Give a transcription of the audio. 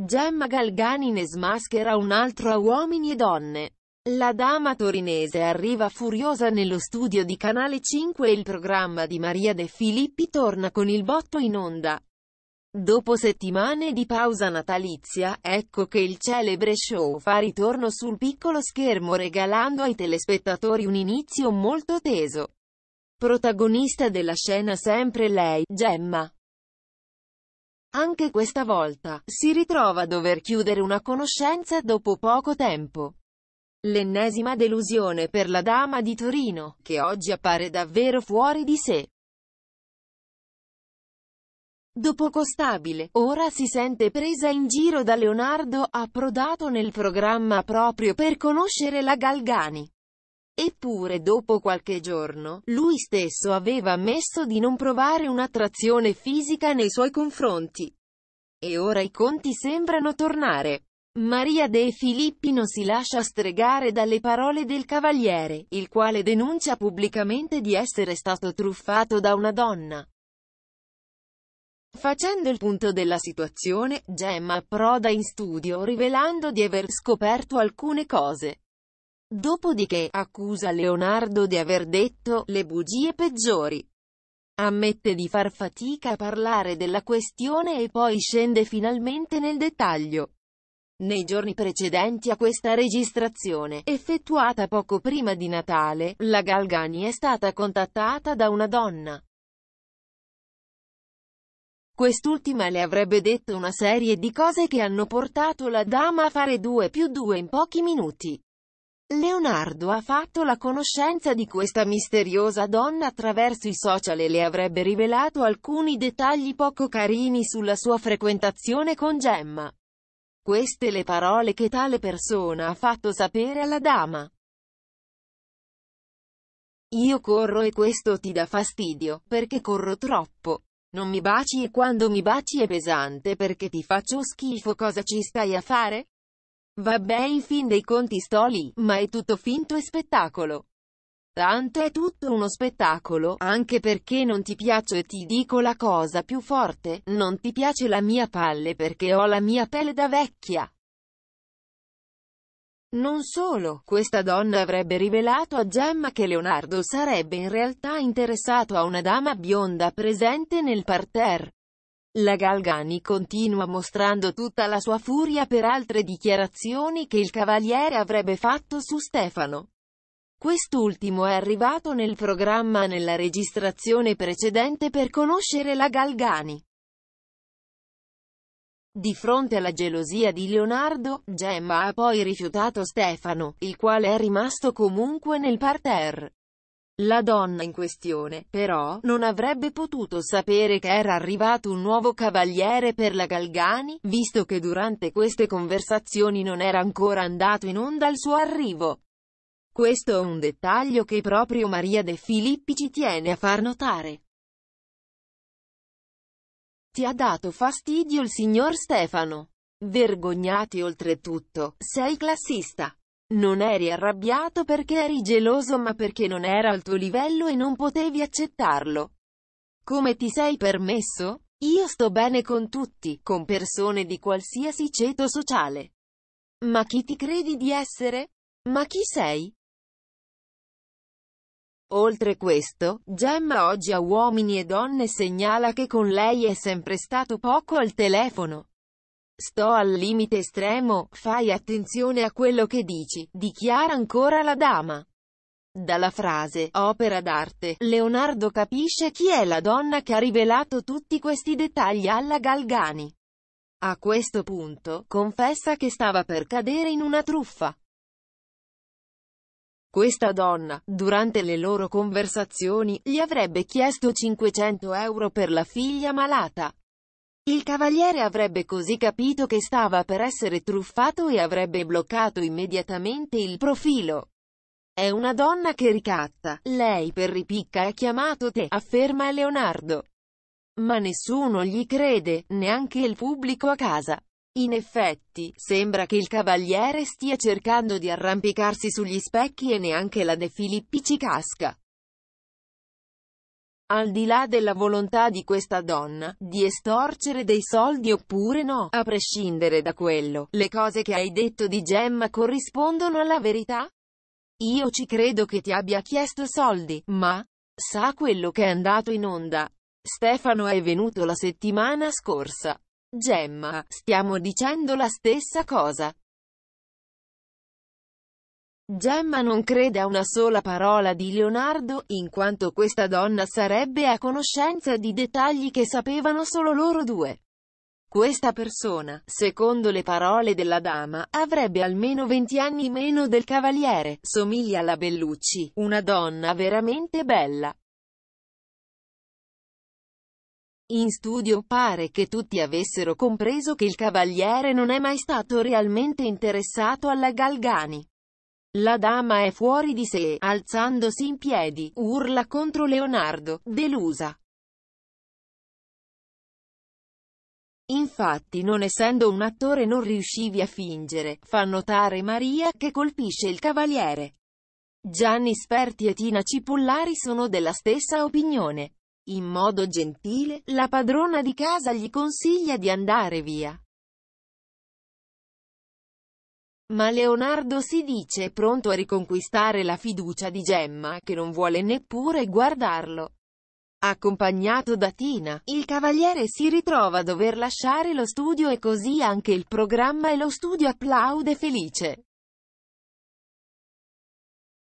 Gemma Galgani ne smaschera un altro a uomini e donne. La dama torinese arriva furiosa nello studio di Canale 5 e il programma di Maria De Filippi torna con il botto in onda. Dopo settimane di pausa natalizia, ecco che il celebre show fa ritorno sul piccolo schermo regalando ai telespettatori un inizio molto teso. Protagonista della scena sempre lei, Gemma. Anche questa volta, si ritrova a dover chiudere una conoscenza dopo poco tempo. L'ennesima delusione per la dama di Torino, che oggi appare davvero fuori di sé. Dopo Costabile, ora si sente presa in giro da Leonardo, approdato nel programma proprio per conoscere la Galgani. Eppure dopo qualche giorno, lui stesso aveva ammesso di non provare un'attrazione fisica nei suoi confronti. E ora i conti sembrano tornare. Maria De Filippi non si lascia stregare dalle parole del cavaliere, il quale denuncia pubblicamente di essere stato truffato da una donna. Facendo il punto della situazione, Gemma approda in studio rivelando di aver scoperto alcune cose. Dopodiché accusa Leonardo di aver detto le bugie peggiori. Ammette di far fatica a parlare della questione e poi scende finalmente nel dettaglio. Nei giorni precedenti a questa registrazione, effettuata poco prima di Natale, la Galgani è stata contattata da una donna. Quest'ultima le avrebbe detto una serie di cose che hanno portato la dama a fare 2 più 2 in pochi minuti. Leonardo ha fatto la conoscenza di questa misteriosa donna attraverso i social e le avrebbe rivelato alcuni dettagli poco carini sulla sua frequentazione con Gemma. Queste le parole che tale persona ha fatto sapere alla dama. Io corro e questo ti dà fastidio, perché corro troppo. Non mi baci e quando mi baci è pesante perché ti faccio schifo cosa ci stai a fare? Vabbè in fin dei conti sto lì, ma è tutto finto e spettacolo. Tanto è tutto uno spettacolo, anche perché non ti piaccio e ti dico la cosa più forte, non ti piace la mia palle perché ho la mia pelle da vecchia. Non solo, questa donna avrebbe rivelato a Gemma che Leonardo sarebbe in realtà interessato a una dama bionda presente nel parterre. La Galgani continua mostrando tutta la sua furia per altre dichiarazioni che il Cavaliere avrebbe fatto su Stefano. Quest'ultimo è arrivato nel programma nella registrazione precedente per conoscere la Galgani. Di fronte alla gelosia di Leonardo, Gemma ha poi rifiutato Stefano, il quale è rimasto comunque nel parterre. La donna in questione, però, non avrebbe potuto sapere che era arrivato un nuovo cavaliere per la Galgani, visto che durante queste conversazioni non era ancora andato in onda il suo arrivo. Questo è un dettaglio che proprio Maria De Filippi ci tiene a far notare. Ti ha dato fastidio il signor Stefano. Vergognati oltretutto, sei classista. Non eri arrabbiato perché eri geloso ma perché non era al tuo livello e non potevi accettarlo. Come ti sei permesso? Io sto bene con tutti, con persone di qualsiasi ceto sociale. Ma chi ti credi di essere? Ma chi sei? Oltre questo, Gemma oggi a uomini e donne segnala che con lei è sempre stato poco al telefono. Sto al limite estremo, fai attenzione a quello che dici, dichiara ancora la dama. Dalla frase, opera d'arte, Leonardo capisce chi è la donna che ha rivelato tutti questi dettagli alla Galgani. A questo punto, confessa che stava per cadere in una truffa. Questa donna, durante le loro conversazioni, gli avrebbe chiesto 500 euro per la figlia malata, il cavaliere avrebbe così capito che stava per essere truffato e avrebbe bloccato immediatamente il profilo. È una donna che ricatta, lei per ripicca ha chiamato te, afferma Leonardo. Ma nessuno gli crede, neanche il pubblico a casa. In effetti, sembra che il cavaliere stia cercando di arrampicarsi sugli specchi e neanche la De Filippi ci casca al di là della volontà di questa donna, di estorcere dei soldi oppure no, a prescindere da quello, le cose che hai detto di Gemma corrispondono alla verità? Io ci credo che ti abbia chiesto soldi, ma, sa quello che è andato in onda? Stefano è venuto la settimana scorsa. Gemma, stiamo dicendo la stessa cosa. Gemma non crede a una sola parola di Leonardo, in quanto questa donna sarebbe a conoscenza di dettagli che sapevano solo loro due. Questa persona, secondo le parole della dama, avrebbe almeno 20 anni meno del cavaliere, somiglia alla Bellucci, una donna veramente bella. In studio pare che tutti avessero compreso che il cavaliere non è mai stato realmente interessato alla Galgani. La dama è fuori di sé, alzandosi in piedi, urla contro Leonardo, delusa. Infatti non essendo un attore non riuscivi a fingere, fa notare Maria che colpisce il cavaliere. Gianni Sperti e Tina Cipollari sono della stessa opinione. In modo gentile, la padrona di casa gli consiglia di andare via. Ma Leonardo si dice pronto a riconquistare la fiducia di Gemma, che non vuole neppure guardarlo. Accompagnato da Tina, il cavaliere si ritrova a dover lasciare lo studio e così anche il programma e lo studio applaude felice.